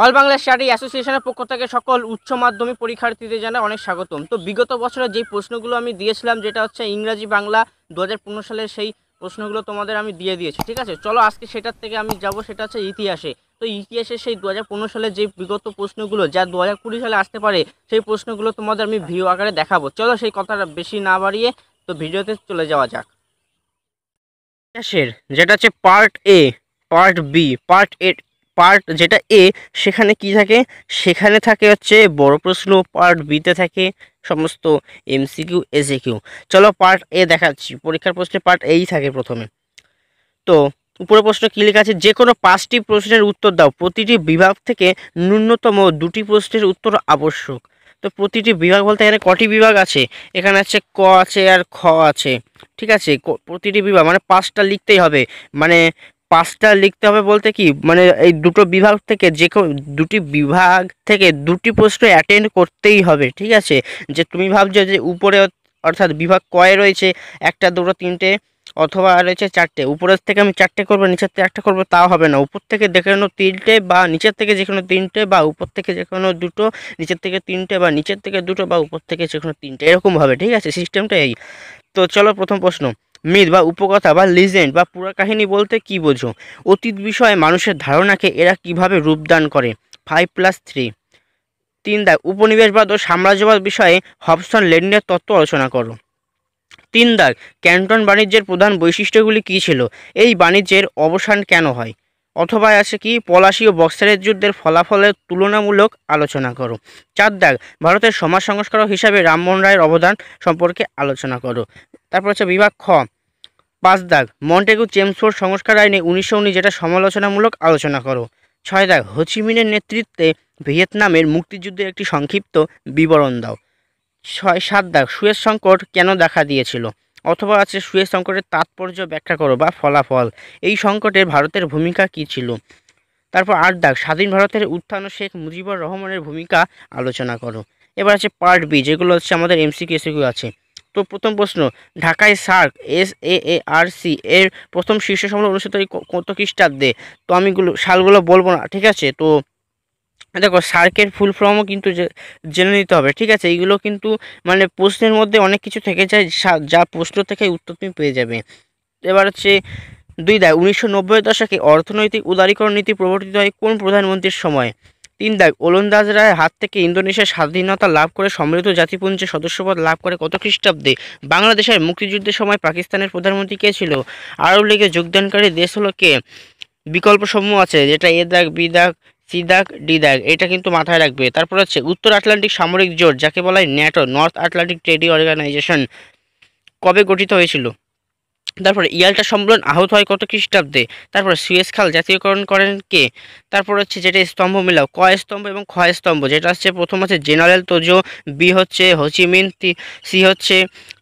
all Bangla study অ্যাসোসিয়েশনের পক্ষ থেকে সকল উচ্চ মাধ্যমিক পরীক্ষার্থীদের জানায় অনেক স্বাগতম তো বিগত বছরের যে প্রশ্নগুলো আমি দিয়েছিলাম যেটা হচ্ছে ইংরাজি বাংলা দু সালের সেই প্রশ্নগুলো তোমাদের আমি দিয়ে দিয়েছি ঠিক আছে চলো আজকে সেটার থেকে আমি যাব সেটা হচ্ছে ইতিহাসে তো ইতিহাসে সেই দু সালের যে বিগত প্রশ্নগুলো যা দু হাজার সালে আসতে পারে সেই প্রশ্নগুলো তোমাদের আমি ভিও আকারে দেখাবো চলো সেই কথাটা বেশি না বাড়িয়ে তো ভিডিওতে চলে যাওয়া যাক ইতিহাসের যেটা হচ্ছে part A part B part A part যেটা এ সেখানে কি থাকে সেখানে থাকে হচ্ছে বড় প্রশ্ন পার্ট বিতে থাকে সমস্ত এমসিকিউ এসিকিউ চলো পার্ট এ দেখাচ্ছি পরীক্ষার প্রশ্নে পার্ট এই থাকে প্রথমে তো উপরে প্রশ্ন কী লেখা আছে যে কোনো পাঁচটি প্রশ্নের উত্তর দাও প্রতিটি বিভাগ থেকে ন্যূনতম দুটি প্রশ্নের উত্তর আবশ্যক তো প্রতিটি বিভাগ বলতে এখানে কটি বিভাগ আছে এখানে আছে ক আছে আর খ আছে ঠিক আছে প্রতিটি বিভাগ মানে পাঁচটা লিখতেই হবে মানে পাঁচটা লিখতে হবে বলতে কি মানে এই দুটো বিভাগ থেকে যে দুটি বিভাগ থেকে দুটি প্রশ্ন অ্যাটেন্ড করতেই হবে ঠিক আছে যে তুমি ভাবছো যে উপরে অর্থাৎ বিভাগ কয়ে রয়েছে একটা দুটো তিনটে অথবা রয়েছে চারটে উপরের থেকে আমি চারটে করবো নিচের থেকে একটা করবো তাও হবে না উপর থেকে যে কোনো তিনটে বা নিচের থেকে যে কোনো তিনটে বা উপর থেকে যে কোনো দুটো নিচের থেকে তিনটে বা নিচের থেকে দুটো বা উপর থেকে যে কোনো তিনটে এরকমভাবে ঠিক আছে সিস্টেমটা এই তো চলো প্রথম প্রশ্ন মিথ বা উপকথা বা লিজেন্ড বা পুরাকাহিনী বলতে কি বোঝো অতীত বিষয়ে মানুষের ধারণাকে এরা কিভাবে রূপদান করে ফাইভ প্লাস থ্রি তিন দা উপনিবেশবাদ ও সাম্রাজ্যবাদ বিষয়ে হবসন লেন্ডের তত্ত্ব আলোচনা করো তিন দাগ ক্যান্টন বাণিজ্যের প্রধান বৈশিষ্ট্যগুলি কী ছিল এই বাণিজ্যের অবসান কেন হয় অথবা আছে কি পলাশি ও বক্সারের যুদ্ধের ফলাফলের তুলনামূলক আলোচনা করো চার দাগ ভারতের সমাজ সংস্কারক হিসাবে রামমোহন রায়ের অবদান সম্পর্কে আলোচনা করো তারপর হচ্ছে বিভাগ খ পাঁচ দাগ মন্টেগু চেমসফোর্ড সংস্কার আইনে উনিশশো উনিশ যেটা সমালোচনামূলক আলোচনা করো ছয় দাগ হোচিমিনের নেতৃত্বে ভিয়েতনামের মুক্তিযুদ্ধের একটি সংক্ষিপ্ত বিবরণ দাও ছয় সাত দাগ সুয়েজ সংকট কেন দেখা দিয়েছিল অথবা আছে সুয়েজ সংকটের তাৎপর্য ব্যাখ্যা করো বা ফলাফল এই সংকটে ভারতের ভূমিকা কি ছিল তারপর আট দাগ স্বাধীন ভারতের উত্থান শেখ মুজিবুর রহমানের ভূমিকা আলোচনা করো এবার আছে পার্ট বি যেগুলো হচ্ছে আমাদের এমসিকিউ এসিকিউ আছে তো প্রথম প্রশ্ন ঢাকায় SAARC S A A R C এর প্রথম শীর্ষ সম্মেলন অনুষ্ঠিত কত খ্রিস্টাব্দে তো আমিগুলো সালগুলো বলবো না ঠিক আছে তো দেখো সার্কের ফুল ফর্মও কিন্তু জেনে নিতে হবে ঠিক আছে এইগুলো কিন্তু মানে প্রশ্নের মধ্যে অনেক কিছু থেকে যায় যা প্রশ্ন থেকে উত্তর তুমি পেয়ে যাবে এবার হচ্ছে দুই দায় উনিশশো দশকে অর্থনৈতিক উদারীকরণ নীতি প্রবর্তিত হয় কোন প্রধানমন্ত্রীর সময় তিন দায় ওলন্দাজ রায়ের হাত থেকে ইন্দোনেশিয়ার স্বাধীনতা লাভ করে সমৃদ্ধ জাতিপুঞ্জের সদস্যপদ লাভ করে কত খ্রিস্টাব্দে বাংলাদেশের মুক্তিযুদ্ধের সময় পাকিস্তানের প্রধানমন্ত্রী কে ছিল আরব লীগে যোগদানকারী দেশ হলো কে বিকল্প সমূহ আছে যেটা এ দাগ বি দাগ সি দাগ ডি দাগ এটা কিন্তু মাথায় রাখবে তারপর হচ্ছে উত্তর আটলান্টিক সামরিক জোট যাকে বলা হয় NATO North Atlantic treaty organisation কবে গঠিত হয়েছিল তারপরে ইয়ালটা সম্মেলন আহত হয় কত খ্রিস্টাব্দে তারপরে সুয়েজ খাল জাতীয়করণ করেন কে তারপর হচ্ছে যেটা স্তম্ভ মিলাও ক স্তম্ভ এবং খ স্তম্ভ যেটা হচ্ছে প্রথম আছে জেনারেল তোজো বি হচ্ছে হচিমিন সি হচ্ছে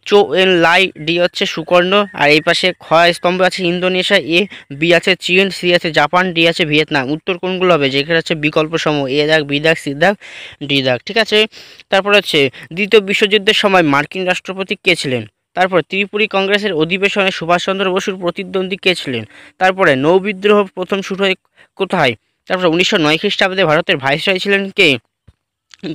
চো এন লাই ডি হচ্ছে সুকর্ণ আর এই পাশে খ স্তম্ভ আছে ইন্দোনেশিয়া এ বি আছে চীন সি আছে জাপান ডি আছে ভিয়েতনাম উত্তর কোনগুলো হবে যেখানে হচ্ছে বিকল্প সমূহ এ দাগ বি দাগ সি দাগ ডি দাগ ঠিক আছে তারপর হচ্ছে দ্বিতীয় বিশ্বযুদ্ধের সময় মার্কিন রাষ্ট্রপতি কে ছিলেন তারপর ত্রিপুরী কংগ্রেসের অধিবেশনে সুভাষচন্দ্র বসুর প্রতিদ্বন্দ্বী কে ছিলেন তারপরে নৌবিদ্রোহ প্রথম শুরু হয় কোথায় তারপর উনিশশো নয় খ্রিস্টাব্দে ভারতের ভাইসরয় ছিলেন কে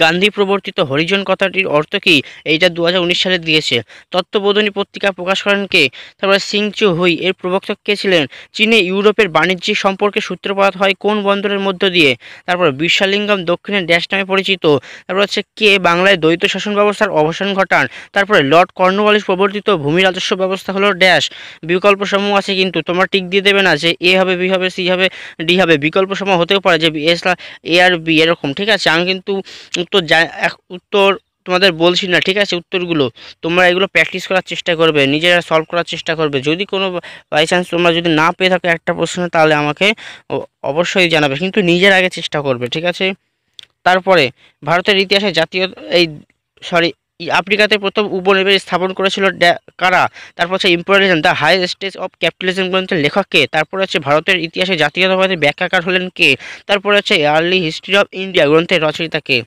গান্ধী প্রবর্তিত হরিজন কথাটির অর্থ কি এইটা দু সালে দিয়েছে তত্ত্ববোধনী পত্রিকা প্রকাশ করেন কে তারপরে সিংচু হুই এর প্রবক্তক কে ছিলেন চীনে ইউরোপের বাণিজ্যিক সম্পর্কে সূত্রপাত হয় কোন বন্দরের মধ্য দিয়ে তারপর বিশ্বালিঙ্গম দক্ষিণের ড্যাশ নামে পরিচিত তারপর হচ্ছে কে বাংলায় দ্বৈত শাসন ব্যবস্থার অবসান ঘটান তারপরে লর্ড কর্ণওয়ালিস প্রবর্তিত ভূমি রাজস্ব ব্যবস্থা হলো ড্যাশ বিকল্প সমূহ আছে কিন্তু তোমরা টিক দিয়ে দেবে না যে এ হবে বি হবে সি হবে ডি হবে বিকল্প সমূহ হতেও পারে যে এস এ আর বি এরকম ঠিক আছে আমি কিন্তু উত্তর উত্তর তোমাদের বলছি না ঠিক আছে উত্তরগুলো তোমরা এগুলো প্র্যাকটিস করার চেষ্টা করবে নিজেরা সলভ করার চেষ্টা করবে যদি কোনো বাই চান্স তোমরা যদি না পেয়ে থাকো একটা প্রশ্ন তাহলে আমাকে অবশ্যই জানাবে কিন্তু নিজের আগে চেষ্টা করবে ঠিক আছে তারপরে ভারতের ইতিহাসে জাতীয় এই সরি আফ্রিকাতে প্রথম উপনিবেশ স্থাপন করেছিল কারা তারপর হচ্ছে imperialism the high stage of capitalism গ্রন্থের লেখক কে তারপর হচ্ছে ভারতের ইতিহাসে জাতীয়তাবাদের ব্যাখ্যাকার হলেন কে তারপরে হচ্ছে আর্লি হিস্ট্রি অফ ইন্ডিয়া গ্রন্থের রচয়িতা কে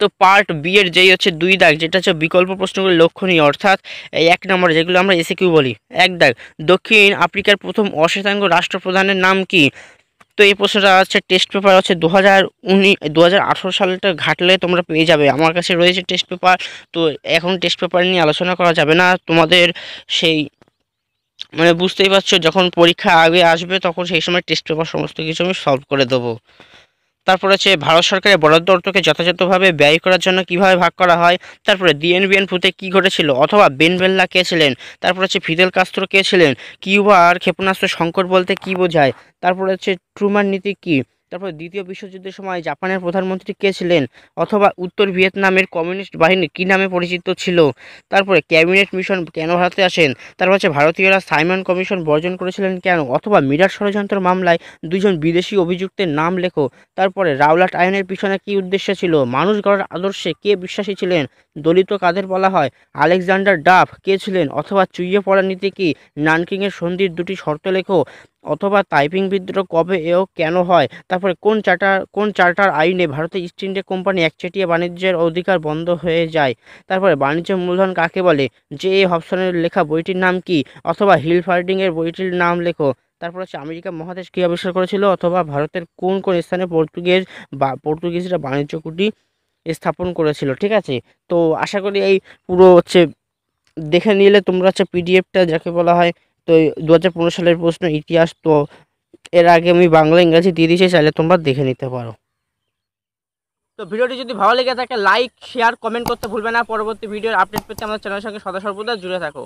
তো পার্ট বি এর যেই হচ্ছে দুই দাগ যেটা হচ্ছে বিকল্প প্রশ্নগুলি লক্ষণীয় অর্থাৎ এই এক নম্বর যেগুলো আমরা এসে কিউ বলি এক দাগ দক্ষিণ আফ্রিকার প্রথম অশ্বেতাঙ্গ রাষ্ট্রপ্রধানের নাম কি তো এই প্রশ্নটা হচ্ছে টেস্ট পেপার হচ্ছে দু হাজার উনি দু হাজার আঠেরো সালটা ঘাটলে তোমরা পেয়ে যাবে আমার কাছে রয়েছে টেস্ট পেপার তো এখন টেস্ট পেপার নিয়ে আলোচনা করা যাবে না তোমাদের সেই মানে বুঝতেই পারছো যখন পরীক্ষা আগে আসবে তখন সেই সময় টেস্ট পেপার সমস্ত কিছু আমি সলভ করে দেবো তারপর হচ্ছে ভারত সরকারের বরাদ্দ অর্থকে যথাযথভাবে ব্যয় করার জন্য কিভাবে ভাগ করা হয় তারপরে ডিএনবিএন ফুতে কি ঘটেছিল অথবা বেনবেল্লা কে ছিলেন তারপর হচ্ছে ফিদেল কাস্ত্র কে ছিলেন কিউবা আর ক্ষেপণাস্ত্র সংকট বলতে কি বোঝায় তারপর হচ্ছে ট্রুমার নীতি কী তারপর দ্বিতীয় বিশ্বযুদ্ধের সময় জাপানের প্রধানমন্ত্রী কে ছিলেন অথবা উত্তর ভিয়েতনামের কমিউনিস্ট বাহিনী কী নামে পরিচিত ছিল তারপরে ক্যাবিনেট মিশন কেন ভারতে আসেন তারপর হচ্ছে ভারতীয়রা সাইমন কমিশন বর্জন করেছিলেন কেন অথবা মিরাট ষড়যন্ত্র মামলায় দুজন বিদেশি অভিযুক্তের নাম লেখো তারপরে রাওলাট আইনের পিছনে কি উদ্দেশ্য ছিল মানুষ গড়ার আদর্শে কে বিশ্বাসী ছিলেন দলিত কাদের বলা হয় আলেকজান্ডার ডাফ কে ছিলেন অথবা চুইয়ে পড়া নীতি কি নানকিংয়ের সন্ধির দুটি শর্ত লেখো অথবা টাইপিং বিদ্রোহ কবে এও কেন হয় তারপরে কোন চার্টার কোন চার্টার আইনে ভারতের ইস্ট ইন্ডিয়া কোম্পানি একচেটিয়া বাণিজ্যের অধিকার বন্ধ হয়ে যায় তারপরে বাণিজ্য মূলধন কাকে বলে যে এ অপশনের লেখা বইটির নাম কি অথবা হিল ফার্ডিংয়ের বইটির নাম লেখো তারপর হচ্ছে আমেরিকা মহাদেশ কী আবিষ্কার করেছিল অথবা ভারতের কোন কোন স্থানে পর্তুগিজ বা পর্তুগিজরা বাণিজ্য কুটি স্থাপন করেছিল ঠিক আছে তো আশা করি এই পুরো হচ্ছে দেখে নিলে তোমরা হচ্ছে পিডিএফটা যাকে বলা হয় তো দু সালের প্রশ্ন ইতিহাস তো এর আগে আমি বাংলা ইংরাজি দিয়ে দিয়েছি চাইলে তোমরা দেখে নিতে পারো তো ভিডিওটি যদি ভালো লেগে থাকে লাইক শেয়ার কমেন্ট করতে ভুলবে না পরবর্তী ভিডিওর আপডেট পেতে আমাদের চ্যানেলের সঙ্গে সদা সর্বদা জুড়ে থাকো